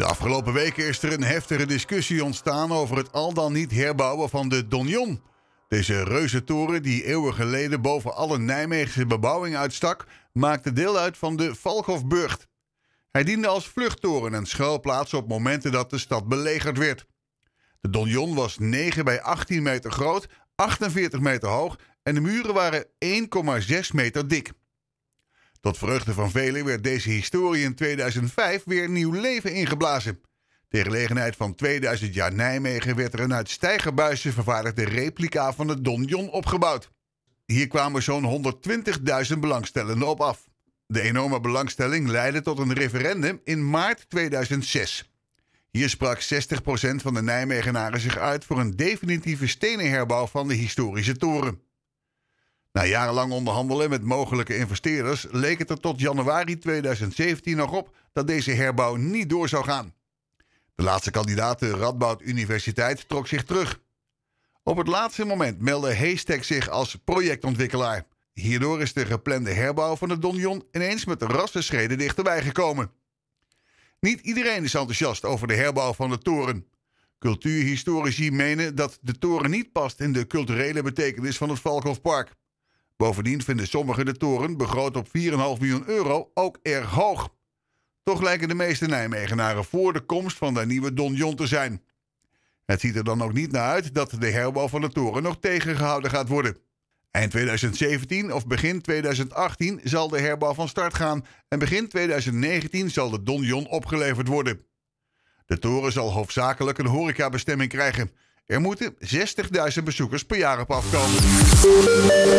De afgelopen weken is er een heftige discussie ontstaan over het al dan niet herbouwen van de Donjon. Deze reuzentoren, die eeuwen geleden boven alle Nijmeegse bebouwing uitstak, maakte deel uit van de Valkhofburcht. Hij diende als vluchttoren en schuilplaats op momenten dat de stad belegerd werd. De donjon was 9 bij 18 meter groot, 48 meter hoog en de muren waren 1,6 meter dik. Tot vreugde van velen werd deze historie in 2005 weer nieuw leven ingeblazen. Ter gelegenheid van 2000 jaar Nijmegen werd er een uit stijgerbuizen vervaardigde replica van het Donjon opgebouwd. Hier kwamen zo'n 120.000 belangstellenden op af. De enorme belangstelling leidde tot een referendum in maart 2006. Hier sprak 60% van de Nijmegenaren zich uit voor een definitieve stenen herbouw van de historische toren. Na jarenlang onderhandelen met mogelijke investeerders leek het er tot januari 2017 nog op dat deze herbouw niet door zou gaan. De laatste kandidaat, de Radboud Universiteit, trok zich terug. Op het laatste moment meldde Haystack zich als projectontwikkelaar. Hierdoor is de geplande herbouw van het Donjon ineens met rassenschreden dichterbij gekomen. Niet iedereen is enthousiast over de herbouw van de toren. Cultuurhistorici menen dat de toren niet past in de culturele betekenis van het Valkhofpark. Bovendien vinden sommigen de toren, begroot op 4,5 miljoen euro, ook erg hoog. Toch lijken de meeste Nijmegenaren voor de komst van de nieuwe donjon te zijn. Het ziet er dan ook niet naar uit dat de herbouw van de toren nog tegengehouden gaat worden. Eind 2017 of begin 2018 zal de herbouw van start gaan en begin 2019 zal de donjon opgeleverd worden. De toren zal hoofdzakelijk een horecabestemming krijgen. Er moeten 60.000 bezoekers per jaar op afkomen.